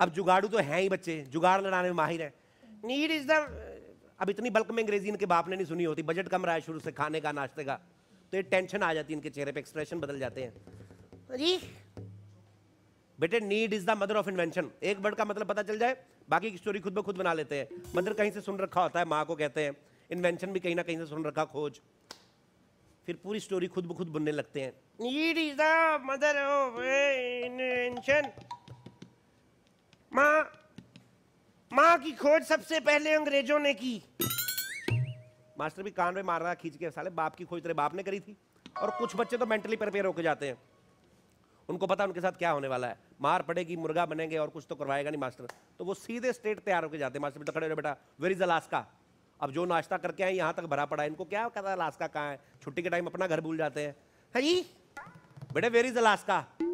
अब जुगाड़ू तो है ही बच्चे जुगाड़ लड़ाने में माहिर है नीड इज द अब इतनी बल्क में अंग्रेजी इनके बाप ने नहीं सुनी होती बजट कम रहा है शुरू से खाने का नाश्ते का तो ये टेंशन आ जाती है इनके चेहरे पे एक्सप्रेशन बदल जाते हैं जी बेटे need is the mother of invention एक वर्ड का मतलब पता चल जाए बाकी की स्टोरी खुद ब खुद बना लेते हैं मदर कहीं से सुन रखा होता है माँ को कहते हैं इन्वेंशन भी कहीं ना कहीं से सुन रखा खोज फिर पूरी स्टोरी खुद ब खुद बुनने लगते हैं need is the mother of invention माँ की खोज सबसे पहले अंग्रेजों ने की मास्टर भी कान में मार रहा खींच के साले बाप की खोज तेरे बाप ने करी थी और कुछ बच्चे तो मेंटली प्रिपेयर होकर जाते हैं उनको पता उनके साथ क्या होने वाला है मार पड़ेगी मुर्गा बनेंगे और कुछ तो करवाएगा नहीं मास्टर तो वो सीधे स्टेट तैयार होकर जाते हैं मास्टर बेटा खड़े हो बेटा वेर इज अलास्का अब जो नाश्ता करके आए यहाँ तक भरा पड़ा है इनको क्या कहता है अलास्का कहाँ है छुट्टी के टाइम अपना घर भूल जाते हैं हाँ जी बेटे वेर इज अलास्का